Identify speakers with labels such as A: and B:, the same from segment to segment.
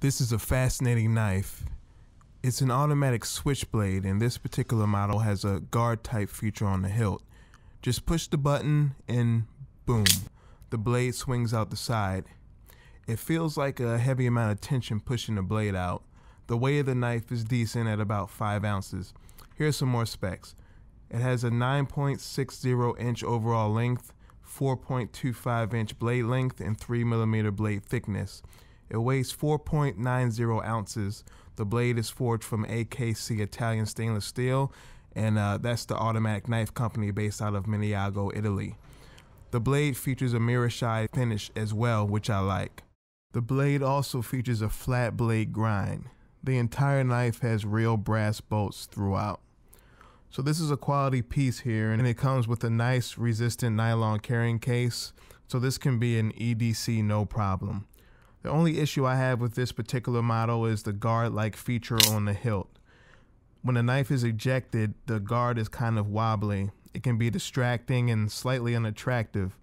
A: This is a fascinating knife. It's an automatic switchblade and this particular model has a guard type feature on the hilt. Just push the button and boom, the blade swings out the side. It feels like a heavy amount of tension pushing the blade out. The weight of the knife is decent at about 5 ounces. Here are some more specs. It has a 9.60 inch overall length, 4.25 inch blade length, and 3 millimeter blade thickness. It weighs 4.90 ounces. The blade is forged from AKC Italian stainless steel, and uh, that's the automatic knife company based out of Miniago, Italy. The blade features a mirror-shy finish as well, which I like. The blade also features a flat blade grind. The entire knife has real brass bolts throughout. So this is a quality piece here and it comes with a nice resistant nylon carrying case. So this can be an EDC no problem. The only issue I have with this particular model is the guard-like feature on the hilt. When the knife is ejected, the guard is kind of wobbly. It can be distracting and slightly unattractive.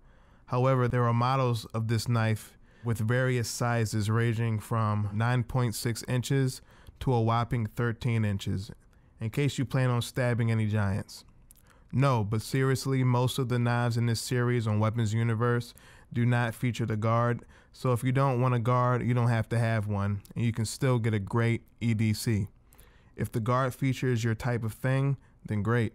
A: However, there are models of this knife with various sizes ranging from 9.6 inches to a whopping 13 inches, in case you plan on stabbing any giants. No, but seriously, most of the knives in this series on Weapons Universe do not feature the guard. So if you don't want a guard, you don't have to have one, and you can still get a great EDC. If the guard feature is your type of thing, then great.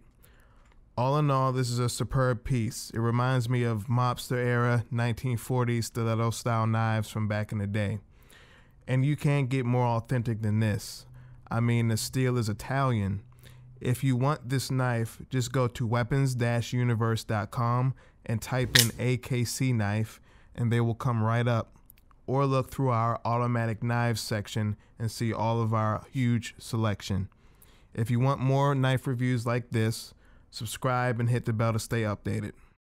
A: All in all, this is a superb piece. It reminds me of mobster era 1940s stiletto style knives from back in the day. And you can't get more authentic than this. I mean, the steel is Italian, if you want this knife, just go to weapons-universe.com and type in AKC knife and they will come right up. Or look through our automatic knives section and see all of our huge selection. If you want more knife reviews like this, subscribe and hit the bell to stay updated.